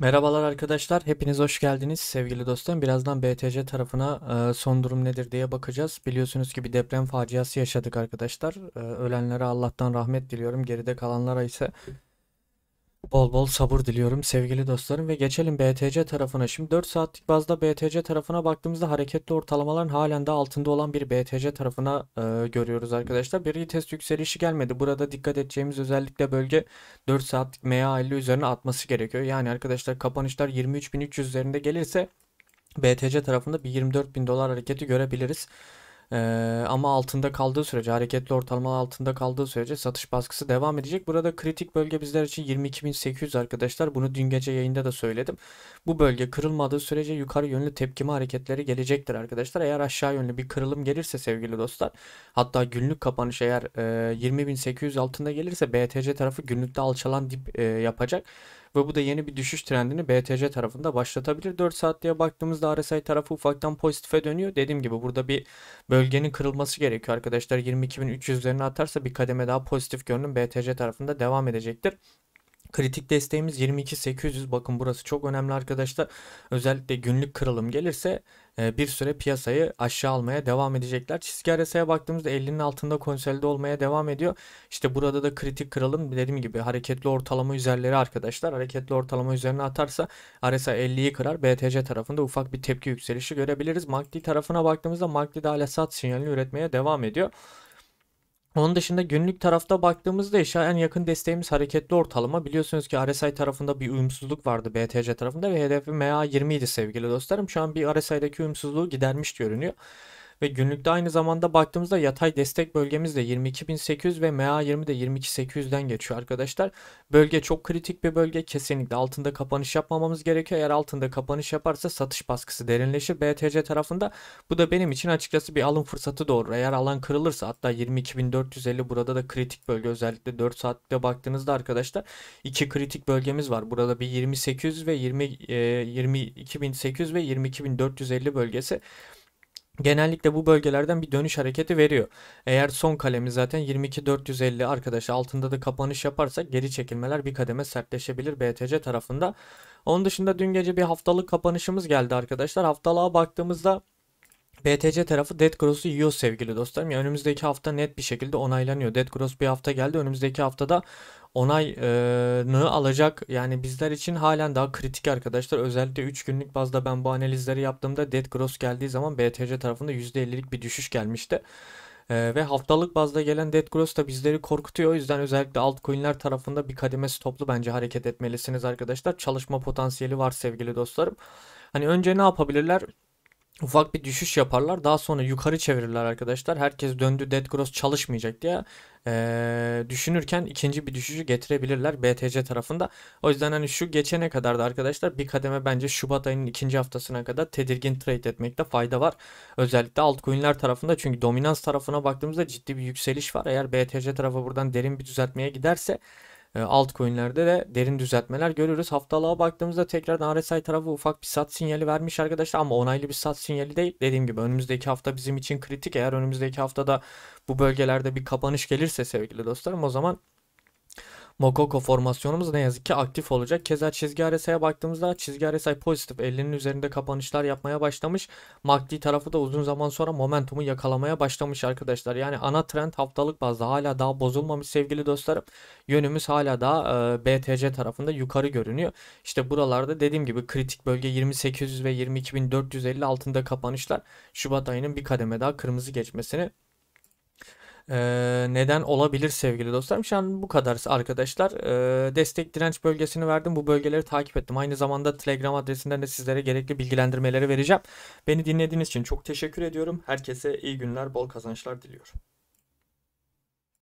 Merhabalar arkadaşlar, hepiniz hoş geldiniz sevgili dostlarım. Birazdan BTC tarafına e, son durum nedir diye bakacağız. Biliyorsunuz ki bir deprem faciası yaşadık arkadaşlar. E, ölenlere Allah'tan rahmet diliyorum. Geride kalanlara ise Bol bol sabır diliyorum sevgili dostlarım ve geçelim BTC tarafına. Şimdi 4 saatlik bazda BTC tarafına baktığımızda hareketli ortalamaların halen de altında olan bir BTC tarafına e, görüyoruz arkadaşlar. Bir test yükselişi gelmedi. Burada dikkat edeceğimiz özellikle bölge 4 saatlik MA50 üzerine atması gerekiyor. Yani arkadaşlar kapanışlar 23.300 üzerinde gelirse BTC tarafında bir 24.000 dolar hareketi görebiliriz. Ee, ama altında kaldığı sürece hareketli ortalama altında kaldığı sürece satış baskısı devam edecek. Burada kritik bölge bizler için 22.800 arkadaşlar. Bunu dün gece yayında da söyledim. Bu bölge kırılmadığı sürece yukarı yönlü tepkime hareketleri gelecektir arkadaşlar. Eğer aşağı yönlü bir kırılım gelirse sevgili dostlar hatta günlük kapanış eğer e, 20.800 altında gelirse BTC tarafı günlükte alçalan dip e, yapacak ve bu da yeni bir düşüş trendini BTC tarafında başlatabilir. 4 saatliğe baktığımızda RSI tarafı ufaktan pozitife dönüyor. Dediğim gibi burada bir bölgenin kırılması gerekiyor arkadaşlar. 22.300 üzerine atarsa bir kademe daha pozitif görünüm BTC tarafında devam edecektir. Kritik desteğimiz 22.800 bakın burası çok önemli arkadaşlar. Özellikle günlük kırılım gelirse e, bir süre piyasayı aşağı almaya devam edecekler. Çizgi arasaya baktığımızda 50'nin altında konsolide olmaya devam ediyor. İşte burada da kritik kırılım dediğim gibi hareketli ortalama üzerleri arkadaşlar. Hareketli ortalama üzerine atarsa RSI 50'yi kırar. BTC tarafında ufak bir tepki yükselişi görebiliriz. MACD tarafına baktığımızda MACD de hala sat sinyalini üretmeye devam ediyor. Onun dışında günlük tarafta baktığımızda eşya en yakın desteğimiz hareketli ortalama. Biliyorsunuz ki RSI tarafında bir uyumsuzluk vardı BTC tarafında ve hedefi MA 20 idi sevgili dostlarım. Şu an bir RSI'deki uyumsuzluğu gidermiş görünüyor. Ve günlükte aynı zamanda baktığımızda yatay destek bölgemiz de 22.800 ve MA20 de 22.800'den geçiyor arkadaşlar. Bölge çok kritik bir bölge. Kesinlikle altında kapanış yapmamamız gerekiyor. Eğer altında kapanış yaparsa satış baskısı derinleşir BTC tarafında. Bu da benim için açıkçası bir alım fırsatı doğurur. Eğer alan kırılırsa hatta 22.450 burada da kritik bölge özellikle 4 saatte baktığınızda arkadaşlar iki kritik bölgemiz var. Burada bir 2800 ve 20 e, 22800 ve 22450 bölgesi genellikle bu bölgelerden bir dönüş hareketi veriyor. Eğer son kalemi zaten 22.450 arkadaşlar altında da kapanış yaparsa geri çekilmeler bir kademe sertleşebilir BTC tarafında. Onun dışında dün gece bir haftalık kapanışımız geldi arkadaşlar. Haftalığa baktığımızda BTC tarafı Dead Cross'u yiyor sevgili dostlarım. Yani önümüzdeki hafta net bir şekilde onaylanıyor. Dead Cross bir hafta geldi. Önümüzdeki haftada onayını e, alacak. Yani bizler için halen daha kritik arkadaşlar. Özellikle 3 günlük bazda ben bu analizleri yaptığımda Dead Cross geldiği zaman BTC tarafında %50'lik bir düşüş gelmişti. E, ve haftalık bazda gelen Dead Cross da bizleri korkutuyor. O yüzden özellikle altcoin'ler tarafında bir kademe stoplu bence hareket etmelisiniz arkadaşlar. Çalışma potansiyeli var sevgili dostlarım. Hani önce ne yapabilirler? ufak bir düşüş yaparlar. Daha sonra yukarı çevirirler arkadaşlar. Herkes döndü Dead Cross çalışmayacak diye e, düşünürken ikinci bir düşüşü getirebilirler BTC tarafında. O yüzden hani şu geçene kadar da arkadaşlar bir kademe bence Şubat ayının ikinci haftasına kadar tedirgin trade etmekte fayda var. Özellikle altcoin'ler tarafında çünkü dominans tarafına baktığımızda ciddi bir yükseliş var. Eğer BTC tarafı buradan derin bir düzeltmeye giderse e, altcoin'lerde de derin düzeltmeler görüyoruz. Haftalığa baktığımızda tekrardan RSI tarafı ufak bir sat sinyali vermiş arkadaşlar ama onaylı bir sat sinyali değil. Dediğim gibi önümüzdeki hafta bizim için kritik. Eğer önümüzdeki haftada bu bölgelerde bir kapanış gelirse sevgili dostlarım o zaman Mokoko formasyonumuz ne yazık ki aktif olacak. Keza çizgi RSI'ye baktığımızda çizgi RSI pozitif 50'nin üzerinde kapanışlar yapmaya başlamış. MACD tarafı da uzun zaman sonra momentumu yakalamaya başlamış arkadaşlar. Yani ana trend haftalık bazda hala daha bozulmamış sevgili dostlarım. Yönümüz hala daha e, BTC tarafında yukarı görünüyor. İşte buralarda dediğim gibi kritik bölge 2800 ve 22450 altında kapanışlar Şubat ayının bir kademe daha kırmızı geçmesini ee, neden olabilir sevgili dostlarım. Şu an bu kadar arkadaşlar. Ee, destek direnç bölgesini verdim. Bu bölgeleri takip ettim. Aynı zamanda Telegram adresinden de sizlere gerekli bilgilendirmeleri vereceğim. Beni dinlediğiniz için çok teşekkür ediyorum. Herkese iyi günler, bol kazançlar diliyorum.